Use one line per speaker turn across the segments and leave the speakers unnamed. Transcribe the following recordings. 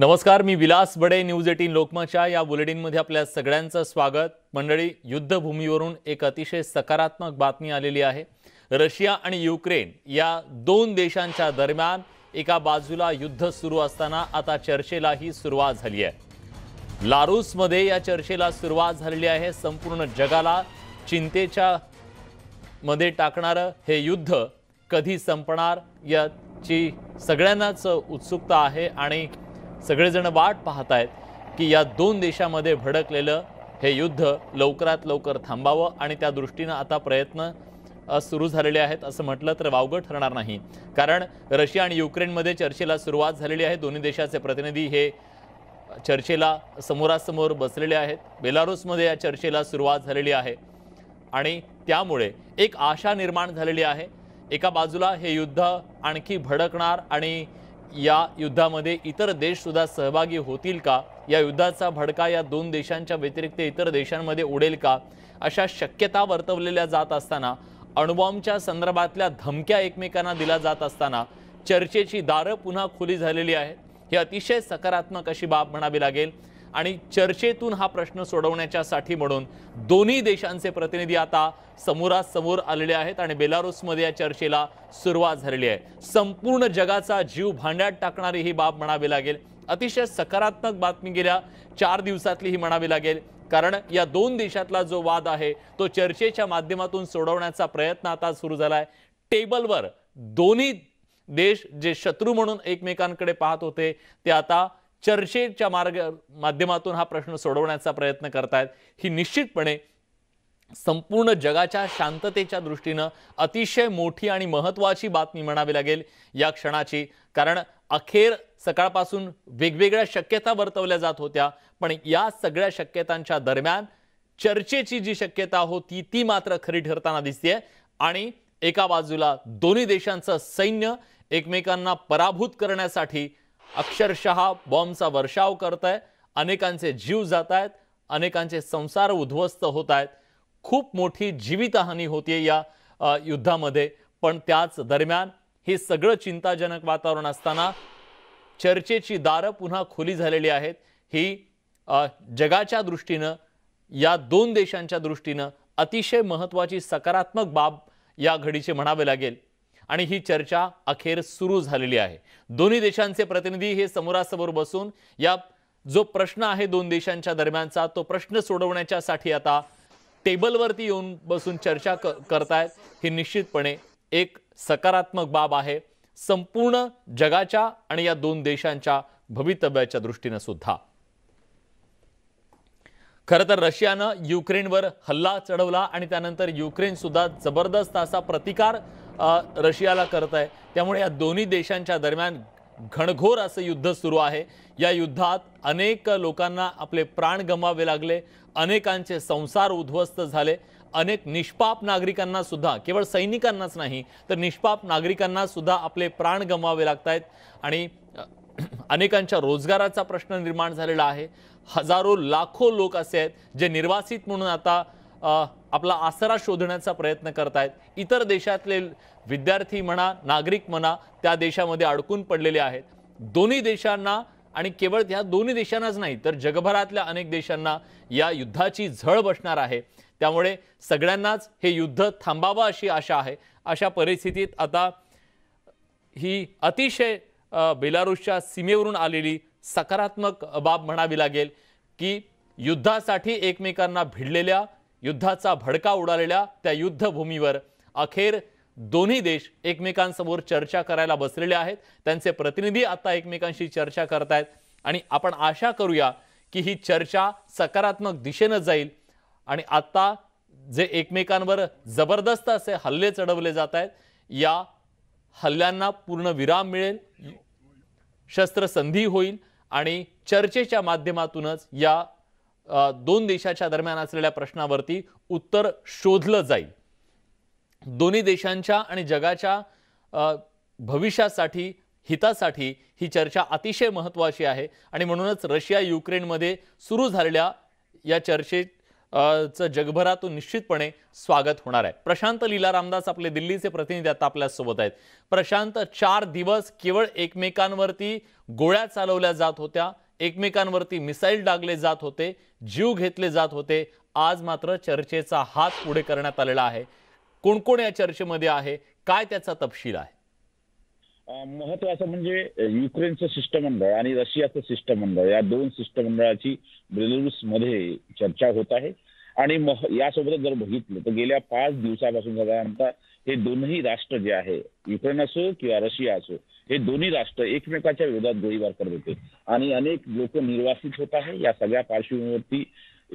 नमस्कार मी Vilas Bade news eighteen लोकमतच्या या बुलेटिनमध्ये आपल्या सगळ्यांचं स्वागत मंडळी युद्धभूमीवरून एक अतिशय सकारात्मक बातमी आलेली आहे रशिया आणि युक्रेन या दोन देशांच्या दरम्यान एका बाजूला युद्ध सुरू असताना आता चर्चेलाही सुरुवात झाली आहे लारूसमध्ये या चर्चेला सुरुवात झालेली आहे संपूर्ण जगाला चिंतेच्या मध्ये टाकणारं हे युद्ध कधी संपणार याची सगळ्यांनाच उत्सुकता आहे आणि सगळेजण वाट पाहत आहेत की या दोन देशामध्ये भडकलेलं हे युद्ध लवकरात लवकर थांबावं आणि त्या दृष्टीनं आता प्रयत्न सुरू झालेले आहेत असं म्हटलं तर वावगं ठरणार नाही कारण रशिया आणि युक्रेनमध्ये चर्चेला सुरुवात झालेली आहे दोन्ही देशाचे प्रतिनिधी हे चर्चेला समोरासमोर बसलेले आहेत बेलारूसमध्ये या चर्चेला सुरुवात झालेली आहे आणि त्यामुळे एक आशा निर्माण झालेली आहे एका बाजूला हे युद्ध आणखी भडकणार आणि या युद्धामध्ये इतर देश सुद्धा सहभागी होतील का या युद्धाचा भडका या दोन देशांच्या व्यतिरिक्त इतर देशांमध्ये उडेल का अशा शक्यता वर्तवलेल्या जात असताना अणुबॉम्बच्या संदर्भातल्या धमक्या एकमेकांना दिल्या जात असताना चर्चेची दारं पुन्हा खुली झालेली आहेत ही अतिशय सकारात्मक अशी बाब म्हणावी लागेल आणि चर्चेतून हा प्रश्न सोडवण्याच्यासाठी म्हणून दोन्ही देशांचे प्रतिनिधी आता समोरासमोर आलेले आहेत आणि बेलारूसमध्ये या चर्चेला सुरुवात झालेली आहे संपूर्ण जगाचा जीव भांड्यात टाकणारी ही बाब म्हणावी लागेल अतिशय सकारात्मक बातमी गेल्या चार दिवसातली ही म्हणावी लागेल कारण या दोन देशातला जो वाद आहे तो चर्चेच्या माध्यमातून सोडवण्याचा प्रयत्न आता सुरू झाला आहे टेबलवर दोन्ही देश जे शत्रू म्हणून एकमेकांकडे पाहत होते ते आता चर्चेच्या मार्ग माध्यमातून हा प्रश्न सोडवण्याचा प्रयत्न करतायत ही निश्चितपणे संपूर्ण जगाच्या शांततेच्या दृष्टीनं अतिशय मोठी आणि महत्त्वाची बातमी म्हणावी लागेल या क्षणाची कारण अखेर सकाळपासून वेगवेगळ्या शक्यता वर्तवल्या जात होत्या पण या सगळ्या शक्यतांच्या दरम्यान चर्चेची जी शक्यता होती ती मात्र खरी ठरताना दिसते आणि एका बाजूला दोन्ही देशांचं सैन्य एकमेकांना पराभूत करण्यासाठी अक्षरशः बॉम्बचा वर्षाव करत आहे अनेकांचे जीव जात आहेत अनेकांचे संसार उद्ध्वस्त होत आहेत खूप मोठी जीवितहानी होतीये या युद्धामध्ये पण त्याच दरम्यान हे सगळं चिंताजनक वातावरण असताना चर्चेची दारं पुन्हा खुली झालेली आहेत ही जगाच्या दृष्टीनं या दोन देशांच्या दृष्टीनं अतिशय महत्त्वाची सकारात्मक बाब या घडीचे म्हणावे लागेल आणि ही चर्चा अखेर सुरू झालेली आहे दोन्ही देशांचे प्रतिनिधी हे समोरासमोर बसून या जो प्रश्न आहे दोन देशांच्या दरम्यानचा तो प्रश्न सोडवण्याच्यासाठी आता टेबलवरती येऊन बसून चर्चा करतायत ही निश्चितपणे एक सकारात्मक बाब आहे संपूर्ण जगाच्या आणि या दोन देशांच्या भवितव्याच्या दृष्टीनं सुद्धा खरं तर रशियानं युक्रेनवर हल्ला चढवला आणि त्यानंतर युक्रेन सुद्धा जबरदस्त असा प्रतिकार रशियाला करत आहे त्यामुळे या दोन्ही देशांच्या दरम्यान घणघोर असं युद्ध सुरू आहे या युद्धात अनेक लोकांना आपले प्राण गमावे लागले अनेकांचे संसार उद्ध्वस्त झाले अनेक निष्पाप नागरिकांना सुद्धा केवळ सैनिकांनाच नाही तर निष्पाप नागरिकांना सुद्धा आपले प्राण गमावे लागत आहेत आणि अनेकांच्या रोजगाराचा प्रश्न निर्माण झालेला आहे हजारो लाखो लोक असे आहेत जे निर्वासित म्हणून आता आपला आसरा शोधण्याचा प्रयत्न करत आहेत इतर देशातले विद्यार्थी म्हणा नागरिक म्हणा त्या देशामध्ये अडकून पडलेले आहेत दोन्ही देशांना आणि केवळ त्या दोन्ही देशांनाच नाही तर जगभरातल्या अनेक देशांना या युद्धाची झळ बसणार आहे त्यामुळे सगळ्यांनाच हे युद्ध थांबावं अशी आशा आहे अशा परिस्थितीत आता ही अतिशय बेलारूसच्या सीमेवरून आलेली सकारात्मक बाब म्हणावी लागेल की युद्धासाठी एकमेकांना भिडलेल्या युद्धाचा भडका उडालेल्या त्या युद्धभूमीवर अखेर दोन्ही देश एकमेकांसमोर चर्चा करायला बसलेले आहेत त्यांचे प्रतिनिधी आता एकमेकांशी चर्चा करतायत आणि आपण आशा करूया की ही चर्चा सकारात्मक दिशेनं जाईल आणि आत्ता जे एकमेकांवर जबरदस्त असे हल्ले चढवले जात आहेत या हल्ल्यांना पूर्ण विराम मिळेल शस्त्रसंधी होईल आणि चर्चेच्या माध्यमातूनच या दोन देशाच्या दरम्यान असलेल्या प्रश्नावरती उत्तर शोधलं जाईल दोन्ही देशांच्या आणि जगाच्या भविष्यासाठी हितासाठी ही चर्चा अतिशय महत्त्वाची आहे आणि म्हणूनच रशिया युक्रेनमध्ये सुरू झालेल्या या चर्चे चं जगभरातून निश्चितपणे स्वागत होणार आहे प्रशांत लीला रामदास आपले दिल्लीचे प्रतिनिधी आता आपल्यासोबत आहेत प्रशांत चार दिवस केवळ एकमेकांवरती गोळ्या चालवल्या जात होत्या एकमेकांवरती मिसाईल डागले जात होते जीव घेतले जात होते आज मात्र चर्चेचा हात पुढे करण्यात आलेला आहे कोण कोण या चर्चेमध्ये आहे काय त्याचा तपशील आहे
महत्वाचं म्हणजे युक्रेनचं शिष्टमंडळ आणि रशियाचं शिष्टमंडळ या दोन शिष्टमंडळाची मध्ये चर्चा होत आहे आणि यासोबत यासोबतच जर बघितलं तर गेल्या पाच दिवसापासून साधारणतः हे दोनही राष्ट्र जे आहे युक्रेन असो किंवा रशिया असो हे दोन्ही राष्ट्र एकमेकाच्या विरोधात गोळीबार करत होते आणि अनेक लोक निर्वासित होत आहे या सगळ्या पार्श्वभूमीवरती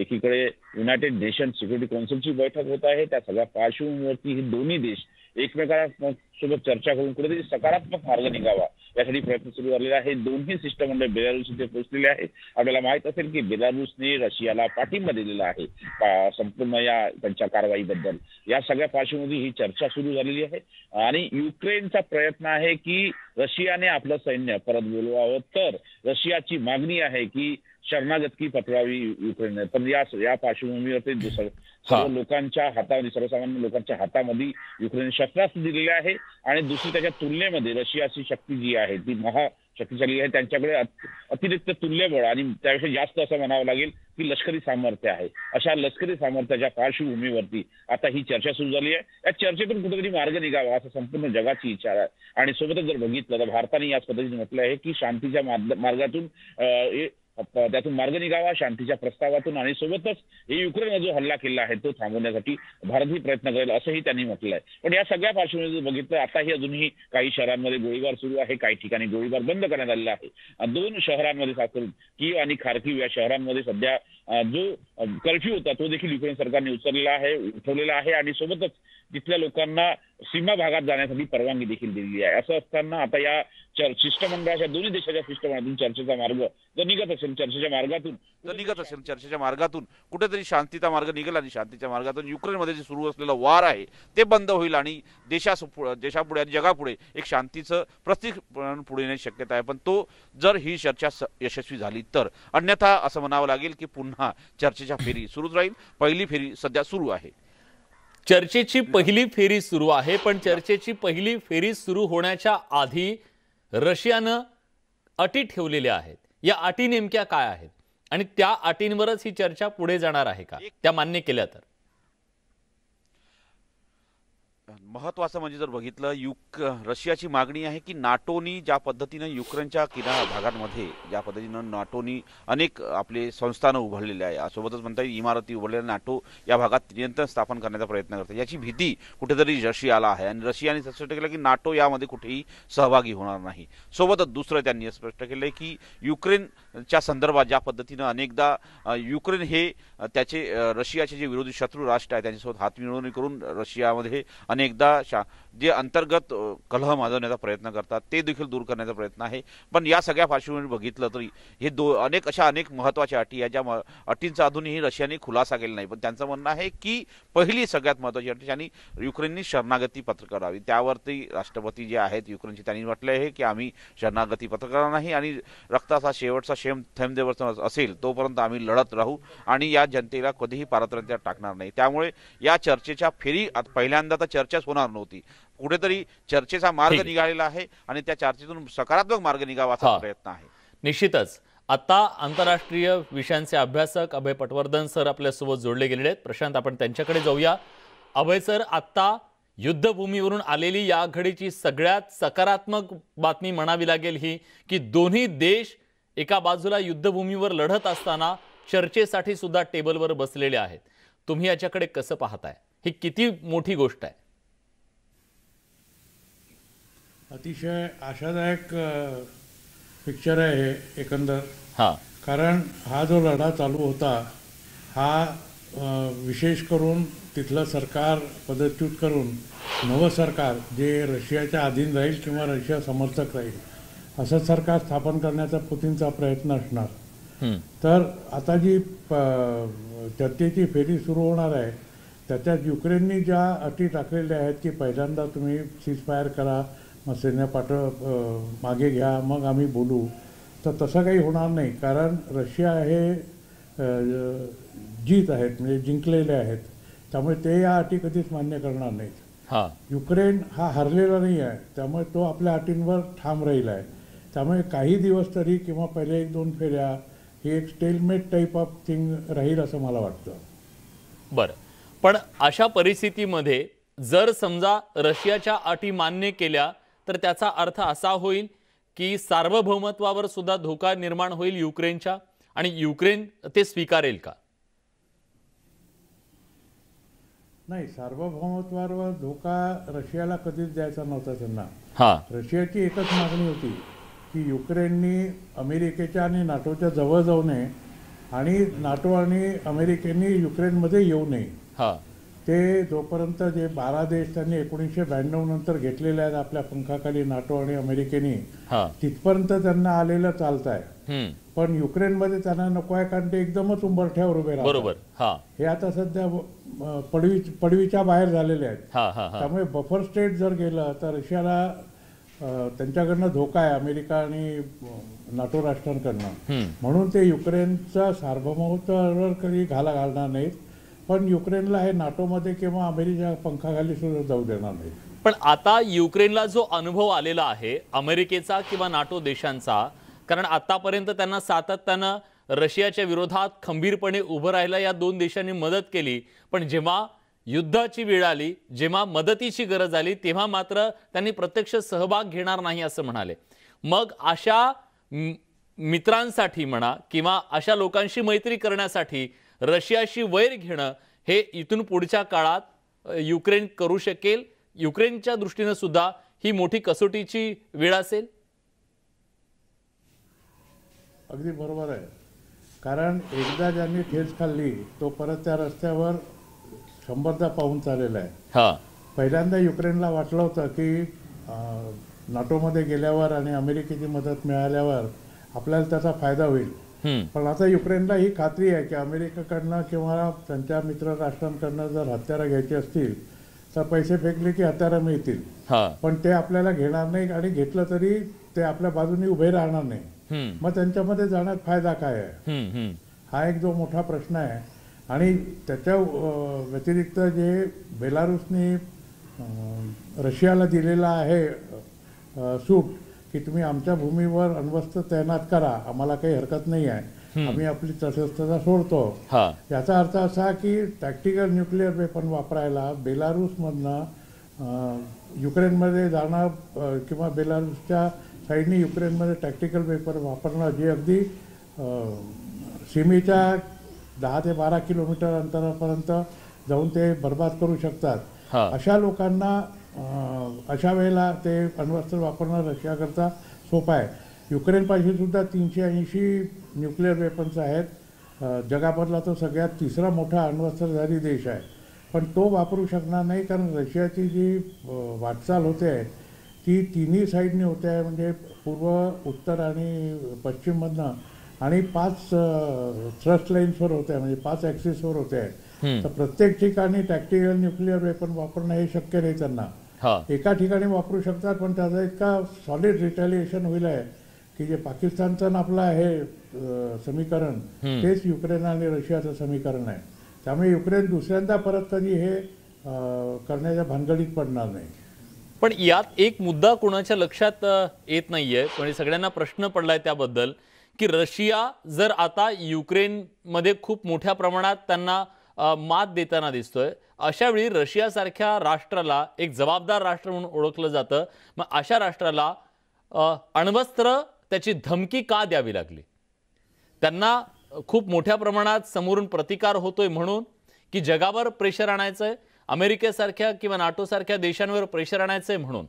एकीकडे युनायटेड नेशन सिक्युरिटी कौन्सिलची बैठक होत आहे त्या सगळ्या पार्श्वभूमीवरती हे दोन्ही देश सोबत चर्चा करून कुठेतरी सकारात्मक मार्ग निघावा यासाठी प्रयत्न सुरू झालेला आहे दोन्ही शिष्टमंडळ बेलारूस इथे पोहोचलेले आहे आपल्याला माहित असेल की बेलारूसने रशियाला पाठिंबा दिलेला आहे संपूर्ण या त्यांच्या कारवाईबद्दल या सगळ्या पार्श्वभूमी ही चर्चा सुरू झालेली आहे आणि युक्रेनचा प्रयत्न आहे की रशियाने आपलं सैन्य परत बोलवावं तर रशियाची मागणी आहे की की पटवावी युक्रेनने पण या या पार्श्वभूमीवरती सर्व लोकांच्या हातामध्ये सर्वसामान्य लोकांच्या हातामध्ये युक्रेन शस्त्रास्त्र दिलेले आहे आणि दुसरी त्याच्या तुलनेमध्ये रशियाची शक्ती जी आहे ती महा शक्तिशाली आहे त्यांच्याकडे अतिरिक्त तुल्यबळ आणि त्यापेक्षा जास्त असं म्हणावं लागेल की लष्करी सामर्थ्य आहे अशा लष्करी सामर्थ्याच्या पार्श्वभूमीवरती आता ही चर्चा सुरू झाली आहे या चर्चेतून कुठेतरी मार्ग निघावा असं संपूर्ण जगाची इच्छा आहे आणि सोबतच जर बघितलं तर भारताने याच पद्धतीने म्हटलं आहे की शांतीच्या मार्गातून त्यातून मार्ग निघावा शांतीच्या प्रस्तावातून आणि सोबतच हे युक्रेनने जो हल्ला केला आहे तो थांबवण्यासाठी भारतही प्रयत्न करेल असंही त्यांनी म्हटलंय पण या सगळ्या पार्श्वभूमीवर बघितलं आताही अजूनही काही शहरांमध्ये गोळीबार सुरू आहे काही ठिकाणी गोळीबार बंद करण्यात आलेला आहे दोन शहरांमध्ये खास करून किव आणि खारकीव या शहरांमध्ये सध्या जो कर्फ्यू होता तो देखील युक्रेन सरकारने उचललेला आहे उठवलेला आहे आणि सोबतच तिथल्या लोकांना सीमा भागात जाण्यासाठी परवानगी देखील दिलेली आहे असं असताना आता या शिष्टमंडळाच्या दोन्ही देशाच्या शिष्टमंडळातून
चर्चेचा मार्ग जर निघत असेल चर्चेच्या मार्गातून जर निघत असेल चर्चेच्या मार्गातून कुठेतरी शांतीचा मार्ग निघेल आणि शांतीच्या मार्गातून युक्रेनमध्ये जे सुरू असलेलं वार आहे ते बंद होईल आणि देशा देशापुढे आणि जगापुढे एक शांतीचं प्रतीक पुढे येण्याची शक्यता आहे पण तो जर ही चर्चा यशस्वी झाली तर अन्यथा असं म्हणावं लागेल की पुन्हा चर्चेच्या फेरी सुरूच
राहील पहिली फेरी सध्या सुरू आहे चर्चेची पहिली फेरी सुरू आहे पण चर्चेची पहिली फेरी सुरू होण्याच्या आधी रशियानं अटी ठेवलेल्या आहेत या अटी नेमक्या काय आहेत आणि त्या अटींवरच ही चर्चा पुढे जाणार आहे का त्या मान्य केल्या तर
महत्वाचं म्हणजे जर बघितलं युक रशियाची मागणी आहे की नाटोनी ज्या पद्धतीनं युक्रेनच्या किनार भागांमध्ये ज्या पद्धतीनं नाटोनी अनेक आपले संस्थानं उभारलेले आहे सोबतच म्हणता येईल इमारती उभारलेल्या नाटो या भागात नियंत्रण स्थापन करण्याचा प्रयत्न करतात याची भीती कुठेतरी रशियाला आहे आणि रशियाने स्पष्ट केलं की नाटो यामध्ये कुठेही सहभागी होणार नाही सोबतच दुसरं त्यांनी स्पष्ट केलं आहे की युक्रेनच्या संदर्भात ज्या पद्धतीनं अनेकदा युक्रेन हे त्याचे रशियाचे जे विरोधी शत्रू राष्ट्र आहे त्यांच्यासोबत हातमिळवणी करून रशियामध्ये अनेकदा शा जे अंतर्गत कलह माजवण्याचा प्रयत्न करतात ते देखील दूर करण्याचा प्रयत्न आहे पण या सगळ्या पार्श्वभूमीवर बघितलं तरी हे दो अनेक अशा अनेक महत्त्वाच्या अटी आहे ज्या म अटींचा अजूनही रशियाने खुलासा केला नाही पण त्यांचं म्हणणं आहे की पहिली सगळ्यात महत्त्वाची अटी आणि युक्रेननी शरणागती पत्र करावी त्यावरती राष्ट्रपती जे आहेत युक्रेनचे त्यांनी म्हटले आहे की आम्ही शरणागती पत्र करणार नाही आणि रक्ताचा शेवटचा शेम थेंबदेवरचा असेल तोपर्यंत आम्ही लढत राहू आणि या जनतेला कधीही पारतंत्र्यात टाकणार नाही त्यामुळे या चर्चेच्या फेरी पहिल्यांदा तर चर्चा चर्चाच होणार नव्हती कुठेतरी चर्चेचा मार्ग निघालेला आहे आणि त्या चर्चेतून सकारात्मक मार्ग निघावाचा प्रयत्न आहे
निश्चितच आता आंतरराष्ट्रीय विषयांचे अभ्यासक अभय पटवर्धन सर आपल्यासोबत जोडले गेलेले आहेत प्रशांत आपण त्यांच्याकडे जाऊया अभय सर आत्ता युद्धभूमीवरून आलेली या घडीची सगळ्यात सकारात्मक बातमी म्हणावी लागेल ही की दोन्ही देश एका बाजूला युद्धभूमीवर लढत असताना चर्चेसाठी सुद्धा टेबलवर बसलेले आहेत तुम्ही याच्याकडे कसं पाहताय ही किती मोठी गोष्ट आहे
अतिशय आशादायक पिक्चर आहे हे एकंदर हा कारण हा जो लढा चालू होता हा विशेष करून तिथलं सरकार पदच्युत करून नवं सरकार जे रशियाच्या अधीन राहील किंवा रशिया समर्थक राहील असं सरकार स्थापन करण्याचा पुतीनचा प्रयत्न असणार तर आता जी चर्चेची फेरी सुरू होणार आहे त्याच्यात युक्रेननी ज्या अटी टाकलेल्या आहेत की पहिल्यांदा तुम्ही सीजफायर करा मग सैन्य पाठ मागे घ्या मग आम्ही बोलू तर तसं काही होणार नाही कारण रशिया हे जीत आहेत म्हणजे जिंकलेले आहेत त्यामुळे ते या अटी कधीच मान्य करणार
नाहीत
युक्रेन हा हरलेला नाही आहे त्यामुळे तो आपल्या अटींवर ठाम राहिला आहे त्यामुळे काही दिवस तरी किंवा पहिले एक दोन फेऱ्या ही एक स्टेलमेट टाईप ऑफ थिंग राहील असं मला वाटतं
बरं पण अशा परिस्थितीमध्ये जर समजा रशियाच्या अटी मान्य केल्या तर त्याचा अर्थ असा होईल की सार्वभौमत्वावर सुद्धा धोका निर्माण होईल युक्रेनच्या आणि युक्रेन ते स्वीकारेल का
नाही सार्वभौमत्वावर धोका रशियाला कधीच द्यायचा नव्हता त्यांना हा रशियाची एकच मागणी होती की युक्रेननी अमेरिकेच्या आणि नाटोच्या जवळ जाऊ नये आणि नाटो आणि अमेरिकेने युक्रेनमध्ये येऊ नये ते जोपर्यंत जे बारा देश त्यांनी एकोणीसशे ब्याण्णव नंतर घेतलेले आहेत आपल्या पंखाखाली नाटो आणि अमेरिकेने तिथपर्यंत त्यांना आलेलं चालत आहे पण युक्रेनमध्ये त्यांना नको आहे कारण ते एकदमच उंबरठ्यावर उभे
राहतात
हे आता सध्या पडवी पडवीच्या बाहेर झालेले आहेत त्यामुळे बफर स्टेट जर गेलं तर रशियाला त्यांच्याकडनं धोका आहे अमेरिका आणि नाटो राष्ट्रांकडनं म्हणून ते युक्रेनचा सार्वभौमत्वावर कधी घाला घालणार नाहीत पण युक्रेनला हे नाटोमध्ये किंवा अमेरिकेच्या पंखाखाली सुद्धा जाऊ देणार नाही पण
आता युक्रेनला जो अनुभव आलेला आहे अमेरिकेचा किंवा नाटो देशांचा कारण आतापर्यंत त्यांना सातत्यानं रशियाच्या विरोधात खंबीरपणे उभं राहायला या दोन देशांनी मदत केली पण जेव्हा युद्धाची वेळ आली जेव्हा मदतीची गरज आली तेव्हा मात्र त्यांनी प्रत्यक्ष सहभाग घेणार नाही असं म्हणाले मग अशा मित्रांसाठी म्हणा किंवा अशा लोकांशी मैत्री करण्यासाठी रशियाशी वैर घेणं हे इथून पुढच्या काळात युक्रेन करू शकेल युक्रेनच्या दृष्टीनं सुद्धा ही मोठी कसोटीची वेळ असेल
अगदी बरोबर आहे कारण एकदा ज्यांनी ठेच खाल्ली तो परत त्या रस्त्यावर शंभरदा पाहून चाललेला आहे पहिल्यांदा युक्रेनला वाटलं होतं की नाटोमध्ये गेल्यावर आणि अमेरिकेची मदत मिळाल्यावर आपल्याला त्याचा फायदा होईल पण आता युक्रेनला ही खात्री आहे की अमेरिकेकडनं किंवा त्यांच्या मित्र राष्ट्रांकडनं जर हत्यारं घ्यायची असतील तर पैसे फेकले की हत्यारं मिळतील पण ते आपल्याला घेणार नाही आणि घेतलं तरी ते आपल्या बाजूनी उभे राहणार नाही मग त्यांच्यामध्ये जाण्यात फायदा काय आहे हा एक जो मोठा प्रश्न आहे आणि त्याच्या व्यतिरिक्त जे बेलारूसने रशियाला दिलेला आहे सूट की तुम्ही आमच्या भूमीवर अण्वस्त्र तैनात करा आम्हाला काही हरकत नाही आहे आम्ही आपली तटस्थता सोडतो याचा अर्थ असा की टॅक्टिकल न्यूक्लिअर वेपन वापरायला बेलारूसमधनं युक्रेनमध्ये जाणं किंवा बेलारूसच्या साईडनी युक्रेनमध्ये टॅक्टिकल वेपन वापरणं जे अगदी सीमेच्या दहा ते बारा किलोमीटर अंतरापर्यंत जाऊन ते बर्बाद करू शकतात अशा लोकांना अशा वेळेला ते अण्वस्त्र वापरणं रशियाकरता सोपं आहे युक्रेनपाशीसुद्धा तीनशे ऐंशी न्यूक्लिअर वेपन्स आहेत जगाभरला तो सगळ्यात तिसरा मोठा अण्वस्त्रधारी देश आहे पण तो वापरू शकणार नाही कारण रशियाची जी वाटचाल होते आहे ती तिन्ही साईडने होते आहे म्हणजे पूर्व उत्तर आणि पश्चिममधनं आणि पाच थ्रस्ट लाईन्सवर होत्या म्हणजे पाच ॲक्सिसवर होते आहे तर प्रत्येक ठिकाणी टॅक्टिकल न्यूक्लिअर वेपन वापरणं हे शक्य नाही त्यांना एका ठिकाणी वापरू शकतात पण त्याचा इतका सॉलिड रिटॅलिएशन होईल आहे की जे पाकिस्तानचं आपलं आहे समीकरण तेच युक्रेन आणि रशियाचं समीकरण आहे त्यामुळे युक्रेन दुसऱ्यांदा परत कधी हे करण्याच्या भानगडीत पडणार नाही
पण यात एक मुद्दा कोणाच्या लक्षात येत नाहीये पण म्हणजे सगळ्यांना प्रश्न पडलाय त्याबद्दल की रशिया जर आता युक्रेनमध्ये खूप मोठ्या प्रमाणात त्यांना मात देताना दिसतोय अशावेळी रशियासारख्या राष्ट्राला एक जबाबदार राष्ट्र म्हणून ओळखलं जातं मग अशा राष्ट्राला अण्वस्त्र त्याची धमकी का द्यावी लागली त्यांना खूप मोठ्या प्रमाणात समोरून प्रतिकार होतोय म्हणून की जगावर प्रेशर आणायचं आहे अमेरिकेसारख्या किंवा नाटोसारख्या देशांवर प्रेशर आणायचं आहे
म्हणून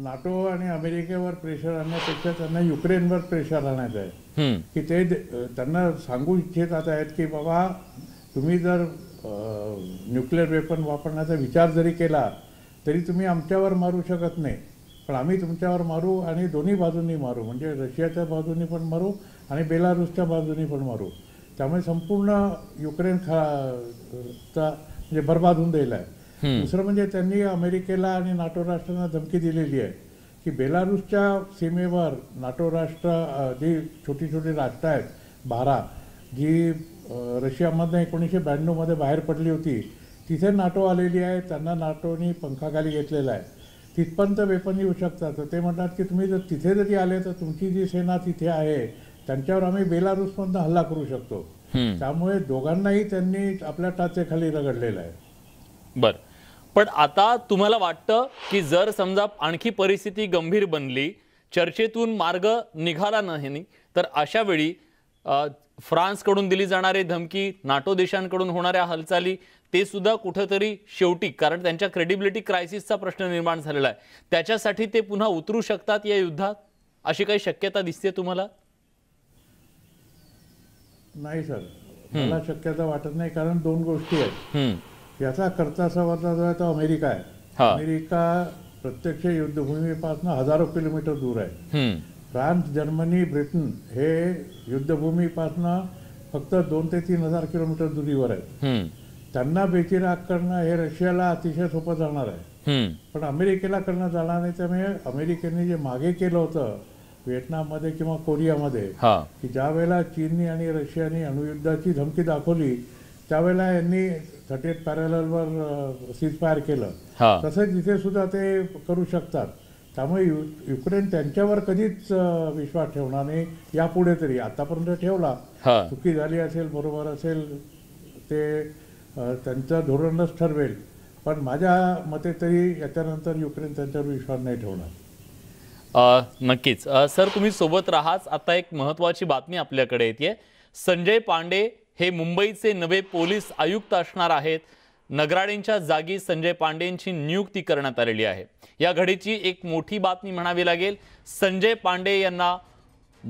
नाटो आणि अमेरिकेवर प्रेशर आणण्यापेक्षा त्यांना युक्रेनवर प्रेशर आणायचं आहे की ते त्यांना सांगू इच्छितात आहेत की बाबा तुम्ही जर न्यूक्लिअर वेपन वापरण्याचा विचार जरी केला तरी तुम्ही आमच्यावर मारू शकत नाही पण आम्ही तुमच्यावर मारू आणि दोन्ही बाजूंनी मारू म्हणजे रशियाच्या बाजूनी पण मारू आणि बेलारूसच्या बाजूनी पण मारू त्यामुळे संपूर्ण युक्रेन खा म्हणजे बर्बाद होऊन दिला आहे दुसरं म्हणजे त्यांनी अमेरिकेला आणि नाटो राष्ट्रांना धमकी दिलेली आहे की बेलारूसच्या सीमेवर नाटो राष्ट्र जी छोटी छोटी राष्ट्र आहेत बारा जी रशियामधनं एकोणीसशे ब्याण्णवमध्ये बाहेर पडली होती तिथे नाटो आलेली आहे त्यांना नाटोनी पंखाखाली घेतलेला आहे तिथपर्यंत वेपन येऊ शकतात तर ते म्हणतात की तुम्ही जर तिथे जरी आले तर तुमची जी सेना तिथे आहे त्यांच्यावर आम्ही बेलारूसमधनं हल्ला करू शकतो त्यामुळे दोघांनाही त्यांनी आपल्या टाचेखाली रगडलेलं आहे
बरं पण आता तुम्हाला वाटतं की जर समजा आणखी परिस्थिती गंभीर बनली चर्चेतून मार्ग निघाला नाही तर अशा वेळी फ्रान्सकडून दिली जाणारी धमकी नाटो देशांकडून होणाऱ्या हालचाली ते सुद्धा कुठंतरी शेवटी कारण त्यांच्या क्रेडिबिलिटी क्रायसिसचा प्रश्न निर्माण झालेला आहे त्याच्यासाठी ते पुन्हा उतरू शकतात या युद्धात अशी काही शक्यता दिसते तुम्हाला
नाही सर मला शक्यता वाटत नाही कारण दोन गोष्टी आहेत याचा करता जो आहे तो अमेरिका आहे अमेरिका प्रत्यक्ष युद्धभूमीपासून हजारो किलोमीटर दूर आहे फ्रान्स जर्मनी ब्रिटन हे युद्धभूमीपासून फक्त दोन ते तीन हजार किलोमीटर दुरीवर आहेत त्यांना बेचिराग करणं हे रशियाला अतिशय सोपं जाणार आहे पण अमेरिकेला करणं जाणार नाही त्यामुळे अमेरिकेने जे मागे केलं होतं मध्ये किंवा कोरियामध्ये की ज्या वेळेला चीननी आणि रशियाने अणुयुद्धाची धमकी दाखवली त्यावेळेला यांनी थर्टी एट पॅरलवर सीज फायर केलं तसंच जिथे सुद्धा ते करू शकतात त्यामुळे युक्रेन त्यांच्यावर कधीच विश्वास ठेवणार नाही यापुढे तरी आतापर्यंत ठेवला चुकी झाली असेल बरोबर असेल ते त्यांचं धोरणच ठरवेल पण माझ्या मते तरी याच्यानंतर युक्रेन त्यांच्यावर विश्वास नाही ठेवणार
नक्कीच सर तुम्ही सोबत राहाच आता एक महत्वाची बातमी आपल्याकडे येते संजय पांडे हे मुंबईचे नवे पोलीस आयुक्त असणार आहेत नगराळेंच्या जागी संजय पांडेंची नियुक्ती करण्यात आलेली आहे या घडीची एक मोठी बातमी म्हणावी लागेल संजय पांडे यांना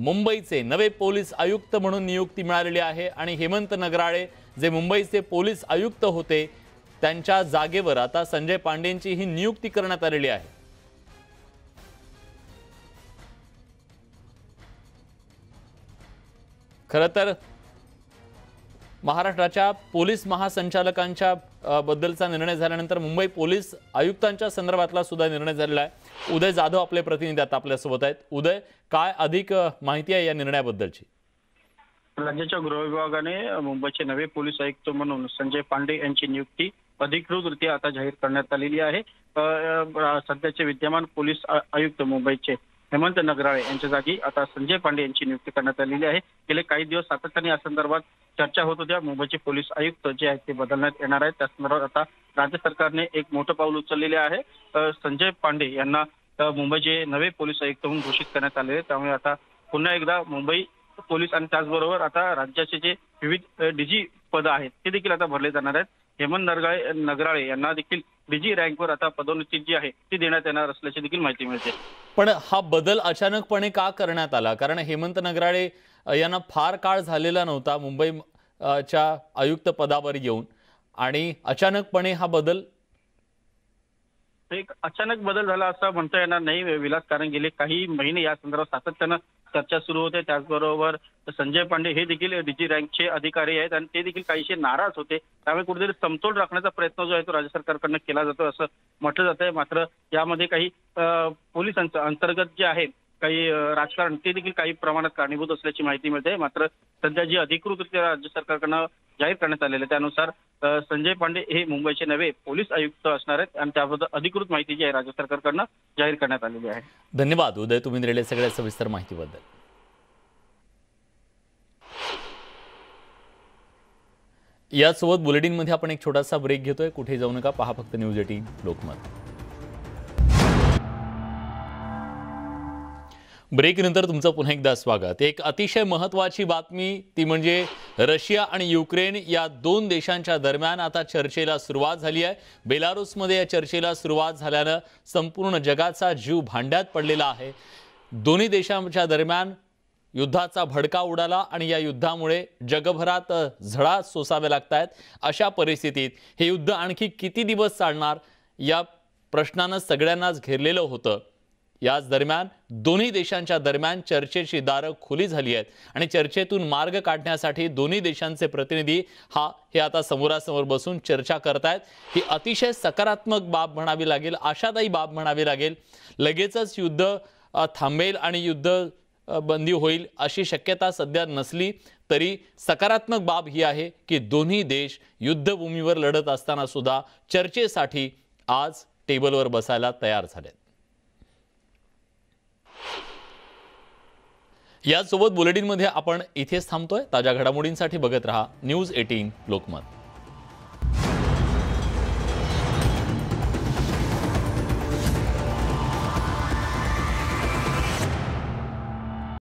मुंबईचे नवे पोलीस आयुक्त म्हणून नियुक्ती मिळालेली आहे आणि हेमंत नगराळे जे मुंबईचे पोलीस आयुक्त होते त्यांच्या जागेवर आता संजय पांडेंची ही नियुक्ती करण्यात आलेली आहे खरं तर महाराष्ट्राच्या पोलीस महासंचालकांच्या बद्दलचा निर्णय झाल्यानंतर मुंबई पोलीस आयुक्तांच्या संदर्भातला सुद्धा निर्णय झालेला आहे उदय जाधव आपले प्रतिनिधी आता आपल्यासोबत आहेत उदय काय अधिक माहिती आहे या निर्णयाबद्दलची
राज्याच्या गृह विभागाने मुंबईचे नवे पोलीस आयुक्त म्हणून संजय पांडे यांची नियुक्ती अधिकृतरित्या आता जाहीर करण्यात आलेली आहे सध्याचे विद्यमान पोलीस आयुक्त मुंबईचे हेमंत नगराळे यांच्या जागी आता संजय पांडे यांची नियुक्ती करण्यात आलेली आहे गेले काही दिवस सातत्याने या संदर्भात चर्चा होत होत्या मुंबईचे पोलीस आयुक्त जे आहेत ते बदलण्यात येणार आहेत त्या आता राज्य सरकारने एक मोठं पाऊल उचललेले आहे संजय पांडे यांना मुंबईचे नवे पोलीस आयुक्त म्हणून घोषित करण्यात आलेले त्यामुळे आता पुन्हा एकदा मुंबई पोलीस आणि त्याचबरोबर आता राज्याचे जे विविध डीजी पद आहेत ते देखील आता भरले जाणार आहेत हेमंत नरगाळे नगराळे यांना देखील डीजी रँकवर आता पदोन्नती जी आहे ती देण्यात येणार असल्याची देखील माहिती मिळते
पण हा बदल अचानकपणे का करण्यात आला कारण हेमंत नगराळे यांना फार काळ झालेला नव्हता मुंबई च्या आयुक्त पदावर येऊन आणि अचानकपणे हा बदल
एक अचानक बदल झाला असं म्हणता येणार नाही विलास कारण गेले काही महिने या संदर्भात सातत्यानं चर्चा सुरू होते त्याचबरोबर संजय पांडे हे देखील डीजी रँकचे अधिकारी आहेत आणि ते देखील काहीशे नाराज होते त्यामुळे कुठेतरी समतोल राखण्याचा प्रयत्न जो आहे तो राज्य सरकारकडनं केला जातो असं म्हटलं जात आहे मात्र यामध्ये काही पोलिसांचं अंतर्गत जे आहे काही राजकारण ते देखील काही प्रमाणात कारणीभूत असल्याची माहिती मिळते मात्र सध्या जी अधिकृतरित्या राज्य सरकारकडनं जाहीर करण्यात आलेले त्यानुसार संजय पांडे हे मुंबईचे नवे पोलीस आयुक्त असणार आहेत आणि त्याबद्दल अधिकृत माहिती जी आहे राज्य सरकारकडनं जाहीर करण्यात आलेली आहे
धन्यवाद उदय तुम्ही दिलेल्या सगळ्या सविस्तर माहितीबद्दल यासोबत बुलेटिनमध्ये आपण एक छोटासा ब्रेक घेतोय कुठे जाऊ नका पहा फक्त न्यूज एटीन लोकमत ब्रेकनंतर तुमचं पुन्हा एकदा स्वागत एक अतिशय महत्त्वाची बातमी ती म्हणजे रशिया आणि युक्रेन या दोन देशांच्या दरम्यान आता चर्चेला सुरुवात झाली आहे बेलारूसमध्ये या चर्चेला सुरुवात झाल्यानं संपूर्ण जगाचा जीव भांड्यात पडलेला आहे दोन्ही देशांच्या दरम्यान युद्धाचा भडका उडाला आणि या युद्धामुळे जगभरात झळा सोसावे लागत आहेत अशा परिस्थितीत हे युद्ध आणखी किती दिवस चालणार या प्रश्नानं सगळ्यांनाच घेरलेलं होतं याच दरम्यान दोन्ही देशांच्या दरम्यान चर्चेची दारं खुली झाली आहेत आणि चर्चेतून मार्ग काढण्यासाठी दोन्ही देशांचे प्रतिनिधी हा हे आता समोरासमोर बसून चर्चा आहेत ही अतिशय सकारात्मक बाब म्हणावी लागेल आशादायी बाब म्हणावी लागेल लगेचच युद्ध थांबेल आणि युद्ध बंदी होईल अशी शक्यता सध्या नसली तरी सकारात्मक बाब ही आहे की दोन्ही देश युद्धभूमीवर लढत असताना सुद्धा चर्चेसाठी आज टेबलवर बसायला तयार झालेत यासोबत बुलेटिनमध्ये आपण इथेच थांबतोय ताज्या घडामोडींसाठी बघत रहा न्यूज एटीन लोकमत